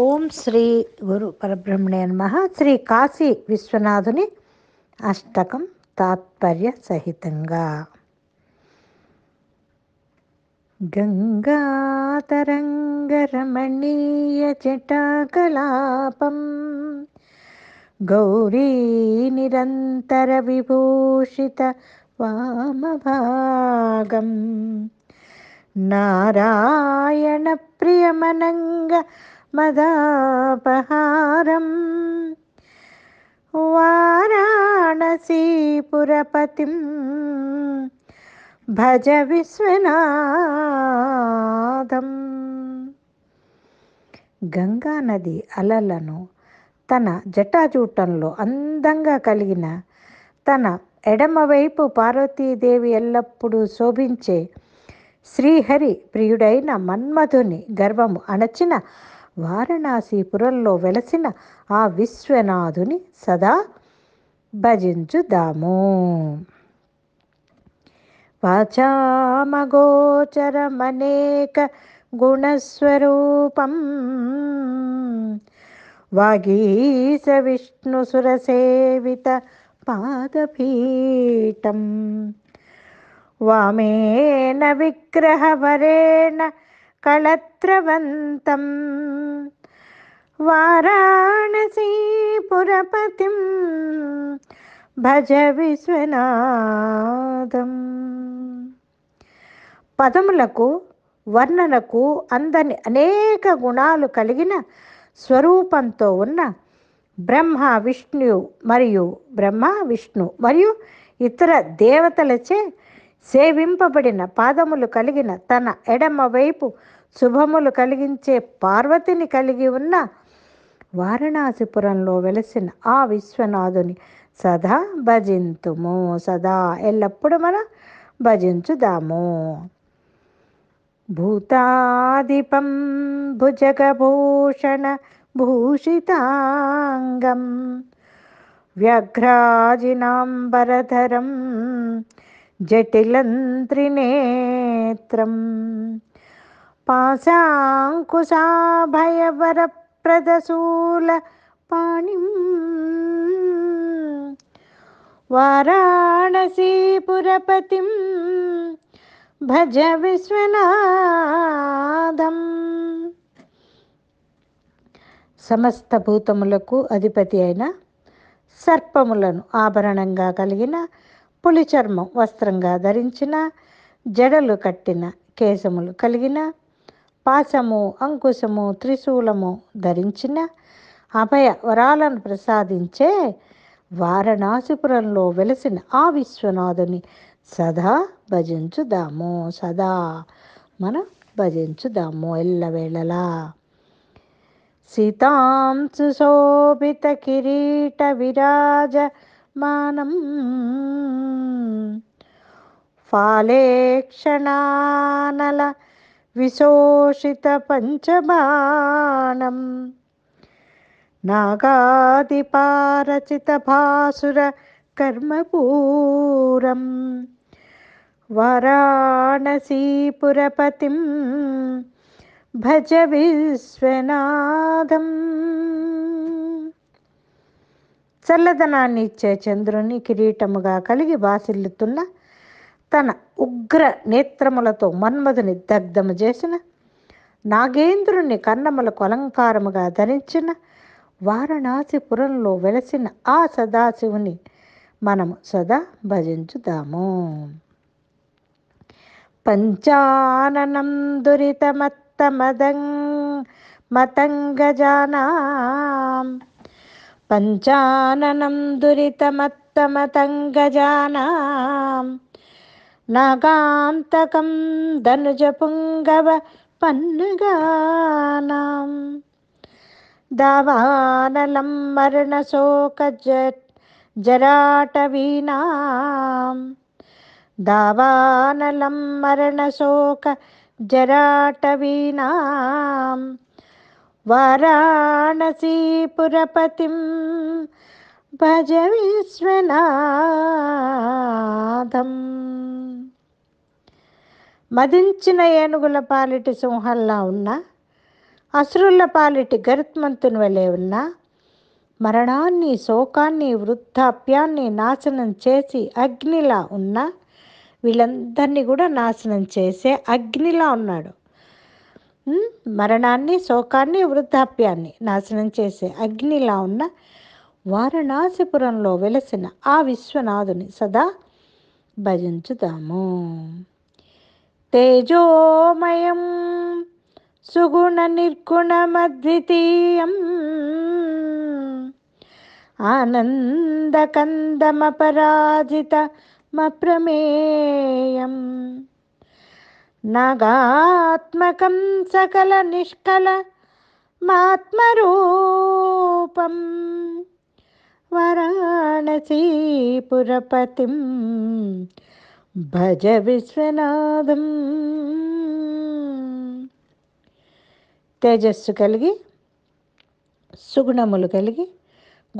ఓం శ్రీ గురు పరబ్రహ్మణే నమ శ్రీ కాశీ విశ్వనాథుని అష్టకం తాత్పర్య సహితంగా गङ्गातरङ्गरमणीयजटाकलापम् गौरीनिरन्तरविभूषितवामभागम् नारायणप्रियमनङ्ग మదాపహారం వారాణసీపురపతిం భజ విశ్వనాథం గంగానది అలలను తన జటాజూటంలో అందంగా కలిగిన తన ఎడమవైపు పార్వతీదేవి ఎల్లప్పుడూ శోభించే శ్రీహరి ప్రియుడైన మన్మధుని గర్వము అణచిన వారణాసిపురంలో వెలసిన ఆ విశ్వనాథుని సదా భజించుదాము వాచామగోచరమనేక గుణస్వరూపం వాగీశ సురసేవిత పాదపీఠం వామేన విగ్రహవరేణ కళత్రవంతం పురపతిం భజ విశ్వనాథం పదములకు వర్ణనకు అందని అనేక గుణాలు కలిగిన స్వరూపంతో ఉన్న బ్రహ్మ విష్ణు మరియు బ్రహ్మ విష్ణు మరియు ఇతర దేవతలచే సేవింపబడిన పాదములు కలిగిన తన ఎడమవైపు శుభములు కలిగించే పార్వతిని కలిగి ఉన్న వారణాసిపురంలో వెలసిన ఆ విశ్వనాథుని సదా భజింతుము సదా ఎల్లప్పుడూ మనం భజించుదాము భూతాధిపం భుజగభూషణ భూషితాంగం వ్యఘ్రాజినాంబరధరం జటిలంత్రినేత్రం పాశాంకుశాభయవర ప్రదశూల పాణి వారాణసీపురపతి భజ విశ్వనాథం సమస్త భూతములకు అధిపతి అయిన సర్పములను ఆభరణంగా కలిగిన పులి చర్మం వస్త్రంగా ధరించిన జడలు కట్టిన కేశములు కలిగిన పాశము అంకుశము త్రిశూలము ధరించిన అభయ వరాలను ప్రసాదించే వారణాసిపురంలో వెలిసిన ఆ విశ్వనాథుని సదా భజించుదాము సదా మనం భజించుదాము ఎల్లవేళలా కిరీట విరాజ మానం ఫాలేక్షణానల విశోషిత పంచమానం నాగాదిపారచిత భాసుర కర్మపూరం వారాణసీపురపతిం భజ విశ్వనాథం చల్లదనాన్ని ఇచ్చే చంద్రుని కిరీటముగా కలిగి బాసిల్లుతున్న తన ఉగ్ర నేత్రములతో మన్మధుని దగ్ధము చేసిన నాగేంద్రుని కన్నములకు అలంకారముగా ధరించిన వారణాసిపురంలో వెలసిన ఆ సదాశివుని మనము సదా భజించుదాము పంచాననం దురితమత్తమదం మతంగజానా पञ्चाननं दुरितमत्तमतङ्गजानां नागान्तकं धनुजपुङ्गव पन्नगानां दावानलं मरणशोकज जराटवीनां दावानलं मरणशोक जराटवीनाम् वाराणसीपुरपतिं భజ విశ్వనాథం మదించిన ఏనుగుల పాలిటి సింహంలా ఉన్న అసురుల పాలిటి గరుత్మంతుని వలె ఉన్న మరణాన్ని శోకాన్ని వృద్ధాప్యాన్ని నాశనం చేసి అగ్నిలా ఉన్న వీళ్ళందరినీ కూడా నాశనం చేసే అగ్నిలా ఉన్నాడు మరణాన్ని శోకాన్ని వృద్ధాప్యాన్ని నాశనం చేసే అగ్నిలా ఉన్న వారణాసిపురంలో వెలసిన ఆ విశ్వనాథుని సదా భజించుదాము తేజోమయం సుగుణ నిర్గుణమద్వితీయం మప్రమేయం నగాత్మకం సకల నిష్కల మాత్మరూపం వరాణసీపురపతి భజ విశ్వనాథం తేజస్సు కలిగి సుగుణములు కలిగి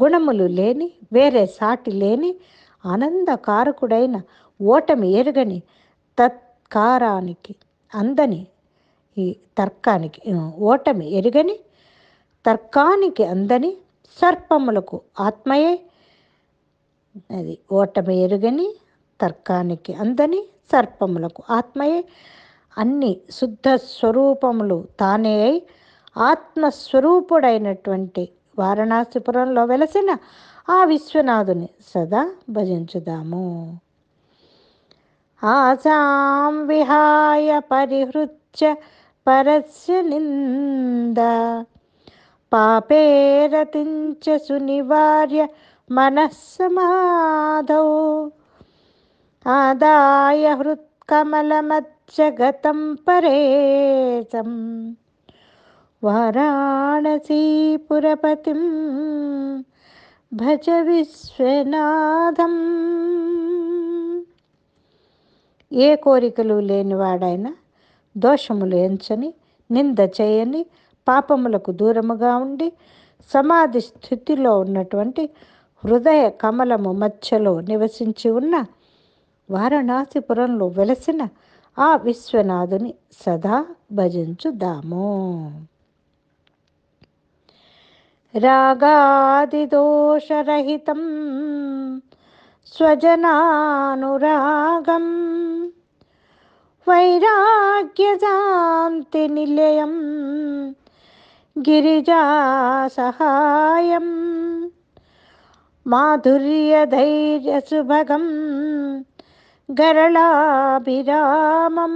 గుణములు లేని వేరే సాటి లేని ఆనందకారకుడైన ఓటమి ఎరుగని తత్ కారానికి అందని ఈ తర్కానికి ఓటమి ఎరుగని తర్కానికి అందని సర్పములకు ఆత్మయే అది ఓటమి ఎరుగని తర్కానికి అందని సర్పములకు ఆత్మయే అన్ని శుద్ధ స్వరూపములు తానే అయి ఆత్మస్వరూపుడైనటువంటి వారణాసిపురంలో వెలసిన ఆ విశ్వనాథుని సదా భజించుదాము ఆశాం విహాయ పరిహృత్య పరస్య నింద పాపే రతించ సునివార్య మనస్సమాధౌ ఆదాయ హృత్కమలమత్స్య గతం పరేతం వారాణసీపురపతిం భజ విశ్వనాథం ఏ కోరికలు లేనివాడైనా దోషములు ఎంచని నింద చేయని పాపములకు దూరముగా ఉండి సమాధి స్థితిలో ఉన్నటువంటి హృదయ కమలము మధ్యలో నివసించి ఉన్న వారణాసిపురంలో వెలసిన ఆ విశ్వనాథుని సదా భజించుదాము రాగాది దోషరహితం സ്വജനാനുരാഗം വൈരാഗ്യശാന്തി നിലയം ഗിരിജാസഹായം മാധുര്യധൈര്യസുഭഗം ഗരളാഭിരാമം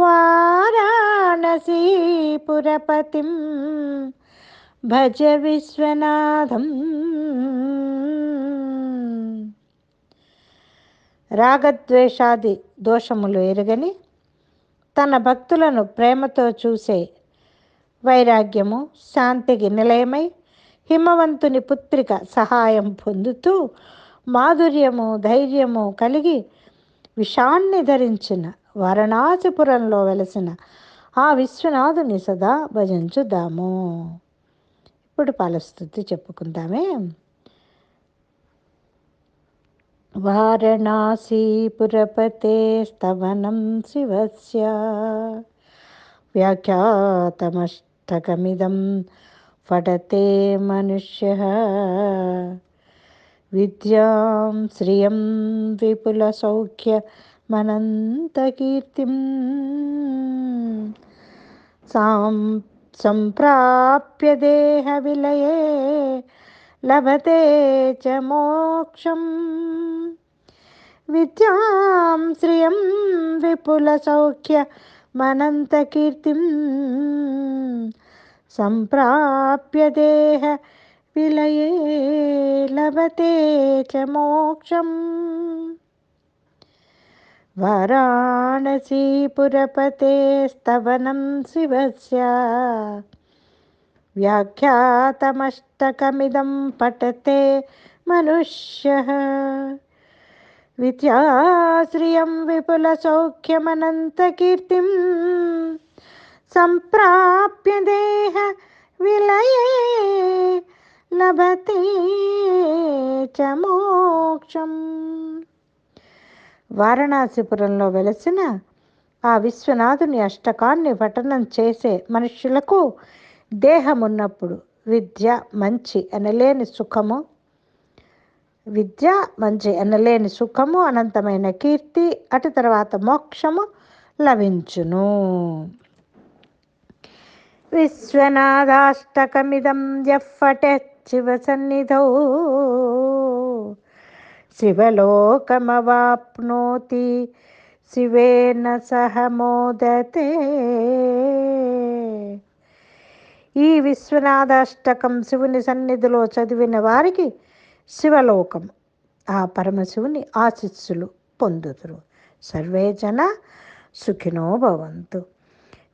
വാരാണസീപുരപതിം ഭജ വിശ്വനാഥം రాగద్వేషాది దోషములు ఎరుగని తన భక్తులను ప్రేమతో చూసే వైరాగ్యము శాంతికి నిలయమై హిమవంతుని పుత్రిక సహాయం పొందుతూ మాధుర్యము ధైర్యము కలిగి విషాన్ని ధరించిన వారణాసిపురంలో వెలసిన ఆ విశ్వనాథుని సదా భజించుదాము ఇప్పుడు పాలస్థుతి చెప్పుకుందామే वारणासी स्तवनं शिवस्य व्याख्यातमष्टकमिदं पठते मनुष्यः विद्यां श्रियं विपुलसौख्यमनन्तकीर्तिं सां सम्प्राप्य देहविलये లభతే చ మోక్షం విద్యాం శ్రియం విపుల సౌఖ్య మనంతకీర్తిం సంప్రాప్య దేహ విలయే లభతే చ మోక్షం वाराणसीपुरपते स्तवनं शिवस्य వ్యాఖ్యాతమష్టకమిదం పఠతే మనుష్య విద్యాశ్రియం విపుల సౌఖ్యమనంతకీర్తిం సంప్రాప్య దేహ విలయే చ మోక్షం వారణాసిపురంలో వెలసిన ఆ విశ్వనాథుని అష్టకాన్ని పఠనం చేసే మనుష్యులకు దేహమున్నప్పుడు విద్య మంచి అనలేని సుఖము విద్య మంచి అనలేని సుఖము అనంతమైన కీర్తి అటు తర్వాత మోక్షము లభించును విశ్వనాథాష్టకమిదం ఎఫ్ఫటె శివ సన్నిధౌ శివలోకమవాప్నోతి శివేన సహ మోదతే ఈ విశ్వనాథాష్టకం శివుని సన్నిధిలో చదివిన వారికి శివలోకం ఆ పరమశివుని ఆశిస్సులు పొందుతురు సర్వే జన సుఖినో భవంతు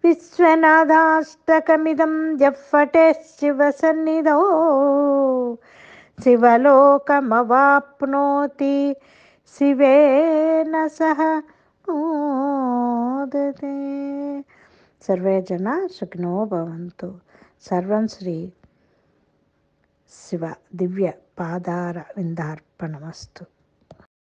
విశ్వనాథాష్టకమిదం జఫటే సన్నిధో శివలోకమవాప్నోతి శివేన సహ సర్వే జన సుఖినో భవంతు సర్వం శ్రీ శివ దివ్య పాదార విందార్పణమస్తు